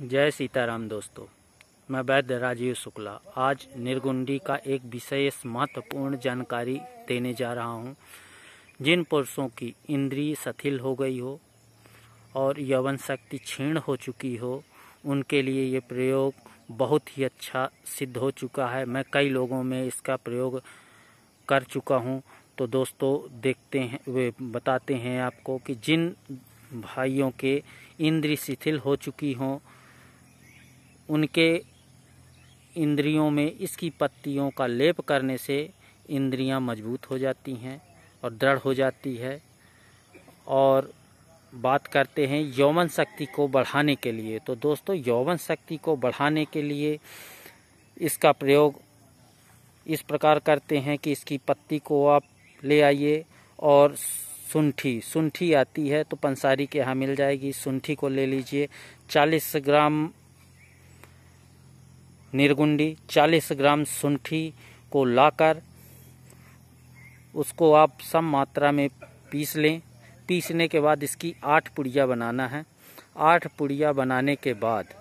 जय सीताराम दोस्तों मैं वैद्य राजीव शुक्ला आज निर्गुंडी का एक विशेष महत्वपूर्ण जानकारी देने जा रहा हूँ जिन पुरुषों की इंद्रिय शिथिल हो गई हो और यौवन शक्ति क्षीण हो चुकी हो उनके लिए ये प्रयोग बहुत ही अच्छा सिद्ध हो चुका है मैं कई लोगों में इसका प्रयोग कर चुका हूँ तो दोस्तों देखते हैं वे बताते हैं आपको कि जिन भाइयों के इंद्रिय शिथिल हो चुकी हों उनके इंद्रियों में इसकी पत्तियों का लेप करने से इंद्रियां मजबूत हो जाती हैं और दृढ़ हो जाती है और बात करते हैं यौवन शक्ति को बढ़ाने के लिए तो दोस्तों यौवन शक्ति को बढ़ाने के लिए इसका प्रयोग इस प्रकार करते हैं कि इसकी पत्ती को आप ले आइए और सुंठी सुंठी आती है तो पंसारी के यहाँ मिल जाएगी सुंठी को ले लीजिए 40 ग्राम निरगुंडी 40 ग्राम सुंठी को लाकर उसको आप सम मात्रा में पीस लें पीसने के बाद इसकी आठ पुड़िया बनाना है आठ पुड़िया बनाने के बाद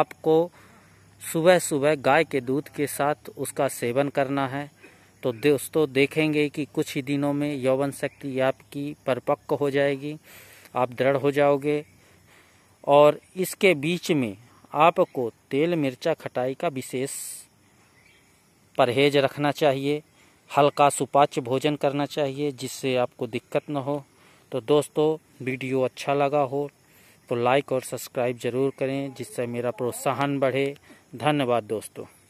आपको सुबह सुबह गाय के दूध के साथ उसका सेवन करना है तो दोस्तों देखेंगे कि कुछ ही दिनों में यौवन शक्ति आपकी परिपक्व हो जाएगी आप दृढ़ हो जाओगे और इसके बीच में आपको तेल मिर्चा खटाई का विशेष परहेज रखना चाहिए हल्का सुपाच्य भोजन करना चाहिए जिससे आपको दिक्कत न हो तो दोस्तों वीडियो अच्छा लगा हो तो लाइक और सब्सक्राइब ज़रूर करें जिससे मेरा प्रोत्साहन बढ़े धन्यवाद दोस्तों